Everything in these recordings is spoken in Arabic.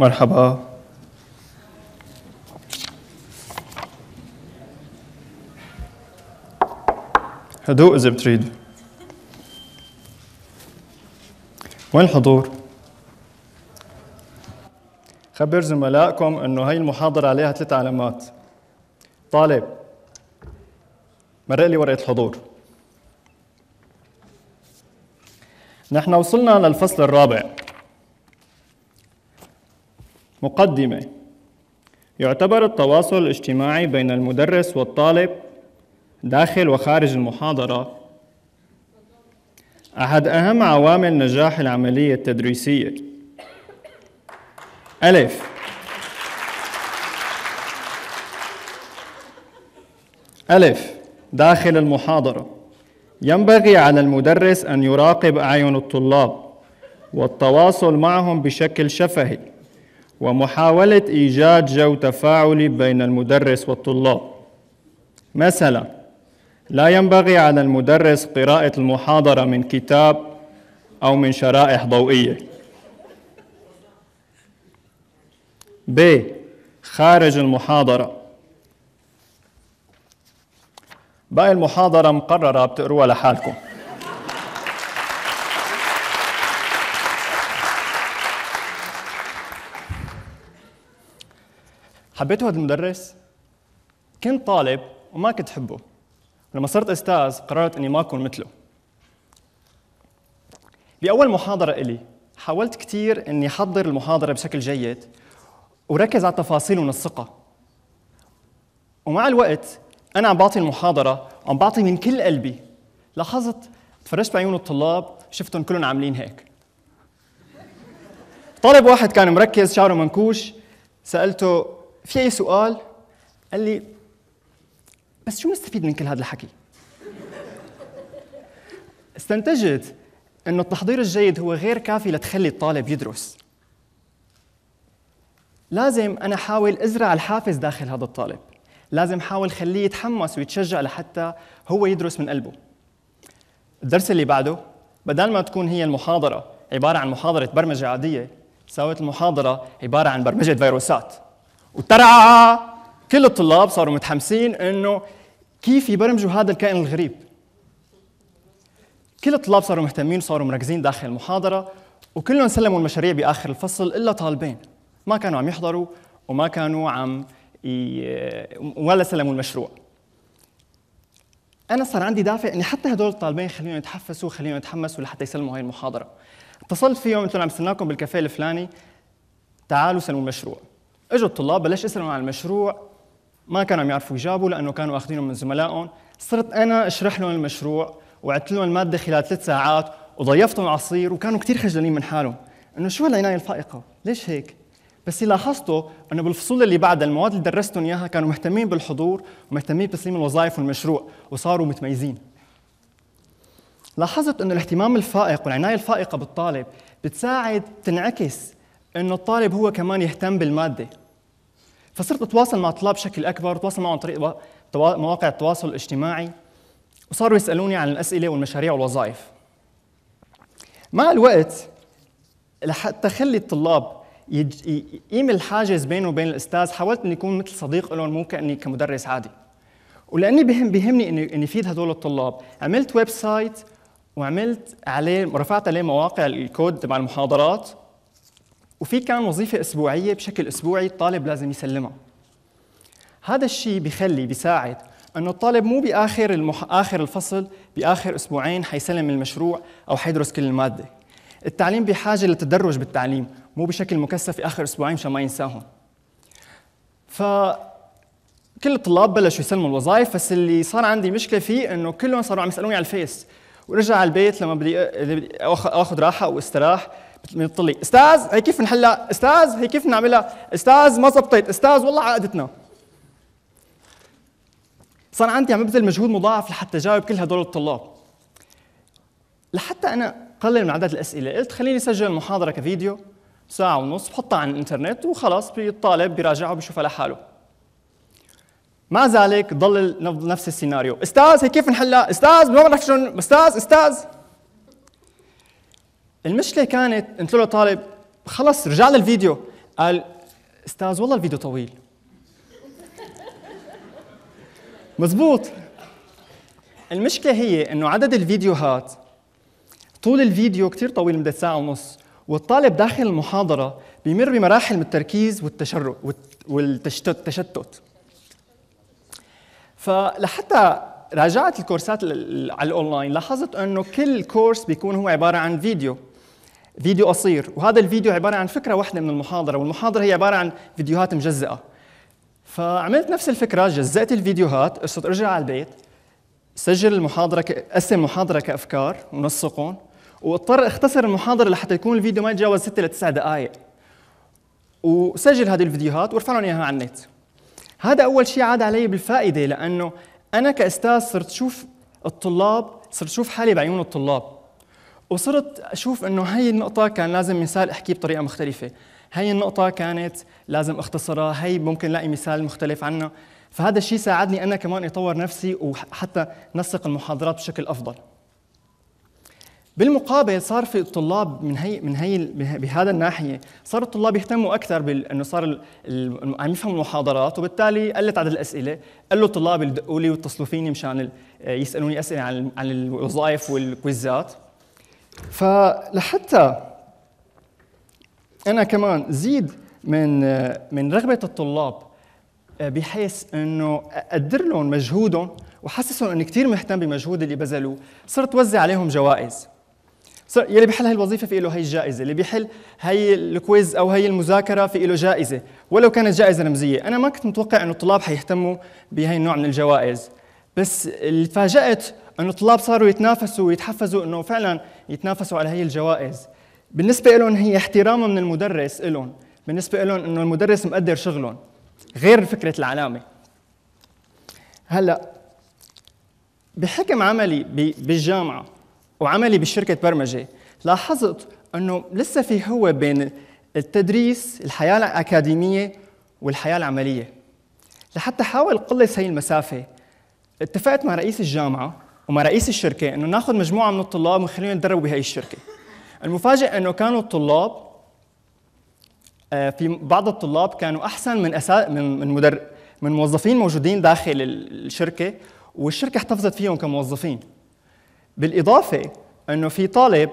مرحبا هدوء إذا بتريد وين الحضور؟ خبر زملائكم انه هي المحاضرة عليها ثلاث علامات طالب مرق لي ورقة الحضور نحن وصلنا للفصل الرابع مقدمة يعتبر التواصل الاجتماعي بين المدرس والطالب داخل وخارج المحاضرة أحد أهم عوامل نجاح العملية التدريسية ألف ألف داخل المحاضرة ينبغي على المدرس أن يراقب أعين الطلاب والتواصل معهم بشكل شفهي ومحاولة إيجاد جو تفاعلي بين المدرس والطلاب مثلا لا ينبغي على المدرس قراءة المحاضرة من كتاب أو من شرائح ضوئية ب خارج المحاضرة باقي المحاضرة مقررة بتقروها لحالكم حبيتوا هذا المدرس؟ كنت طالب وما كنت حبه لما صرت أستاذ قررت أني ما أكون مثله بأول محاضرة إلي حاولت كثير أني أحضر المحاضرة بشكل جيد وركز على التفاصيل ونسقها ومع الوقت أنا عم بعطي المحاضرة وعم بعطي من كل قلبي لاحظت تفرجت بعيون الطلاب شفتهم كلهم عاملين هيك طالب واحد كان مركز شعره منكوش سألته في أي سؤال؟ قال لي بس شو مستفيد من كل هذا الحكي؟ استنتجت انه التحضير الجيد هو غير كافي لتخلي الطالب يدرس لازم انا احاول ازرع الحافز داخل هذا الطالب لازم احاول خليه يتحمس ويتشجع لحتى هو يدرس من قلبه الدرس اللي بعده بدل ما تكون هي المحاضره عباره عن محاضره برمجه عاديه ساويت المحاضره عباره عن برمجه فيروسات وترعى كل الطلاب صاروا متحمسين انه كيف يبرمجوا هذا الكائن الغريب كل الطلاب صاروا مهتمين وصاروا مركزين داخل المحاضره وكلهم سلموا المشاريع باخر الفصل الا طالبين ما كانوا عم يحضروا وما كانوا عم ي... ولا سلموا المشروع انا صار عندي دافع اني حتى هدول الطالبين خليهم يتحفزوا خليهم يتحمسوا لحتى يسلموا هاي المحاضره اتصلت فيهم قلت لهم عم استناكم بالكافيه الفلاني تعالوا سلموا المشروع اجوا الطلاب بلش اسالهم عن المشروع ما كانوا عم يعرفوا يجاوبوا لانه كانوا اخذينه من زملائهم صرت انا اشرح لهم المشروع وعدت لهم الماده خلال ثلاث ساعات وضيفتهم عصير وكانوا كثير خجلانين من حالهم انه شو هالعنايه الفائقه ليش هيك بس اللي لاحظته انه بالفصول اللي بعدها المواد اللي درستهم اياها كانوا مهتمين بالحضور ومهتمين بتسليم الوظائف والمشروع وصاروا متميزين لاحظت انه الاهتمام الفائق والعنايه الفائقه بالطالب بتساعد تنعكس انه الطالب هو كمان يهتم بالماده فصرت اتواصل مع الطلاب بشكل اكبر اتواصل معهم عن طريق مواقع التواصل الاجتماعي وصاروا يسالوني عن الاسئله والمشاريع والوظائف مع الوقت لحتى اخلي الطلاب يقيم الحاجز بينه وبين الاستاذ حاولت اني اكون مثل صديق لهم مو كاني كمدرس عادي ولاني بهم بهمني اني اني افيد هدول الطلاب عملت ويب سايت وعملت عليه رفعت عليه مواقع الكود تبع المحاضرات وفي كان وظيفة أسبوعية بشكل أسبوعي الطالب لازم يسلمها هذا الشيء بخلي بيساعد أنه الطالب مو بآخر المح... آخر الفصل بآخر أسبوعين حيسلم المشروع أو حيدرس كل المادة التعليم بحاجة للتدرج بالتعليم مو بشكل مكثف في آخر أسبوعين مشان ما ينساهم ف كل الطلاب بلشوا يسلموا الوظائف بس اللي صار عندي مشكله فيه انه كلهم صاروا عم يسالوني على الفيس ورجع على البيت لما بدي اخذ راحه واستراح بيضبط لي استاذ هي كيف نحلها استاذ هي كيف نعملها استاذ ما زبطت استاذ والله عقدتنا صار عندي عم ببذل مجهود مضاعف لحتى جاوب كل هدول الطلاب لحتى انا قلل من عدد الاسئله قلت خليني اسجل المحاضره كفيديو ساعة ونص بحطها على الانترنت وخلاص الطالب بيراجعها وبيشوفها لحاله. مع ذلك ضل نفس السيناريو، استاذ هي كيف نحلها؟ استاذ ما بعرف شلون استاذ استاذ المشكله كانت قلت له طالب خلص رجع للفيديو قال استاذ والله الفيديو طويل مزبوط المشكله هي انه عدد الفيديوهات طول الفيديو كثير طويل مدة ساعة ونص والطالب داخل المحاضرة بيمر بمراحل من التركيز والتشرد والتشتت فلحتى راجعت الكورسات على الاونلاين لاحظت انه كل كورس بيكون هو عبارة عن فيديو فيديو قصير وهذا الفيديو عباره عن فكره واحده من المحاضره والمحاضره هي عباره عن فيديوهات مجزئه فعملت نفس الفكره جزأت الفيديوهات قصت ارجع على البيت سجل المحاضره قسم المحاضره كافكار ونسقهم واضطر اختصر المحاضره لحتى يكون الفيديو ما يتجاوز 6 ل 9 دقائق وسجل هذه الفيديوهات وارفع لهم اياها على النت هذا اول شيء عاد علي بالفائده لانه انا كاستاذ صرت شوف الطلاب صرت شوف حالي بعيون الطلاب وصرت اشوف انه هي النقطه كان لازم مثال احكيه بطريقه مختلفه هي النقطه كانت لازم اختصرها هي ممكن لاقي مثال مختلف عنها فهذا الشيء ساعدني انا كمان اطور نفسي وحتى نسق المحاضرات بشكل افضل بالمقابل صار في الطلاب من هي من هي بهذا الناحيه صار الطلاب يهتموا اكثر بانه صار عم يفهموا المحاضرات وبالتالي قلت عدد الاسئله قالوا الطلاب يدقوا لي ويتصلوا فيني مشان يسالوني اسئله عن عن الوظائف والكويزات فلحتى انا كمان زيد من من رغبه الطلاب آه، بحيث انه اقدر لهم مجهودهم وحسسهم اني كثير مهتم بمجهود اللي بذلوه صرت وزع عليهم جوائز يلي بيحل هاي الوظيفه في له هي الجائزه اللي بيحل هي الكويز او هي المذاكره في له جائزه ولو كانت جائزه رمزيه انا ما كنت متوقع انه الطلاب حيهتموا بهي النوع من الجوائز بس اللي تفاجات انه الطلاب صاروا يتنافسوا ويتحفزوا انه فعلا يتنافسوا على هي الجوائز بالنسبة لهم هي احترامه من المدرس لهم بالنسبة لهم انه المدرس مقدر شغلهم غير فكرة العلامة هلا بحكم عملي بالجامعة وعملي بشركة برمجة لاحظت انه لسه في هو بين التدريس الحياة الأكاديمية والحياة العملية لحتى حاول قلص هي المسافة اتفقت مع رئيس الجامعة ومع رئيس الشركه انه ناخذ مجموعه من الطلاب ونخليهم يتدربوا بهي الشركه المفاجئ انه كانوا الطلاب آه، في بعض الطلاب كانوا احسن من أسا... من من, مدر... من موظفين موجودين داخل الشركه والشركه احتفظت فيهم كموظفين بالاضافه انه في طالب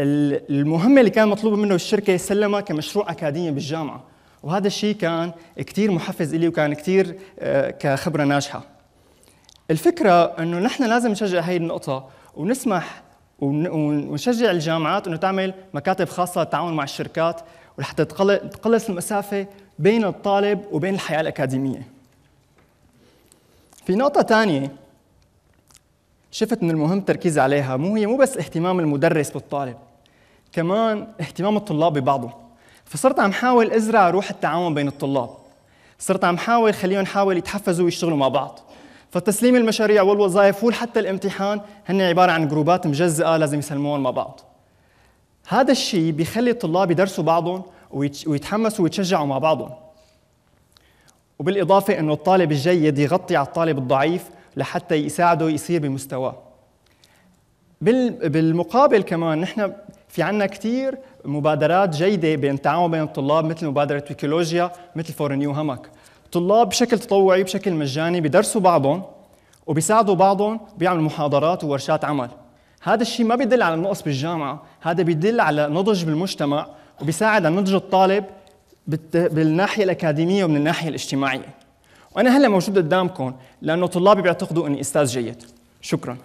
المهمه اللي كان مطلوبه منه الشركه سلمها كمشروع اكاديمي بالجامعه وهذا الشيء كان كثير محفز لي وكان كثير آه، كخبره ناجحه الفكره انه نحن لازم نشجع هي النقطه ونسمح ونشجع الجامعات انه تعمل مكاتب خاصه للتعاون مع الشركات ولحتى تقلص المسافه بين الطالب وبين الحياه الاكاديميه. في نقطه ثانيه شفت من المهم التركيز عليها مو هي مو بس اهتمام المدرس بالطالب كمان اهتمام الطلاب ببعضهم فصرت عم حاول ازرع روح التعاون بين الطلاب صرت عم حاول خليهم حاول يتحفزوا ويشتغلوا مع بعض فتسليم المشاريع والوظائف وحتى الامتحان هن عبارة عن جروبات مجزئة لازم يسلموهم مع بعض هذا الشيء بيخلي الطلاب يدرسوا بعضهم ويتحمسوا ويتشجعوا مع بعضهم وبالإضافة أنه الطالب الجيد يغطي على الطالب الضعيف لحتى يساعده يصير بمستواه بالمقابل كمان نحن في عنا كثير مبادرات جيدة بين التعاون بين الطلاب مثل مبادرة ويكولوجيا مثل فور نيو همك طلاب بشكل تطوعي بشكل مجاني بدرسوا بعضهم وبيساعدوا بعضهم بيعملوا محاضرات وورشات عمل هذا الشيء ما بيدل على النقص بالجامعه هذا بيدل على نضج بالمجتمع وبيساعد على نضج الطالب بالناحيه الاكاديميه ومن الناحيه الاجتماعيه وانا هلا موجود قدامكم لانه طلابي بيعتقدوا اني استاذ جيد شكرا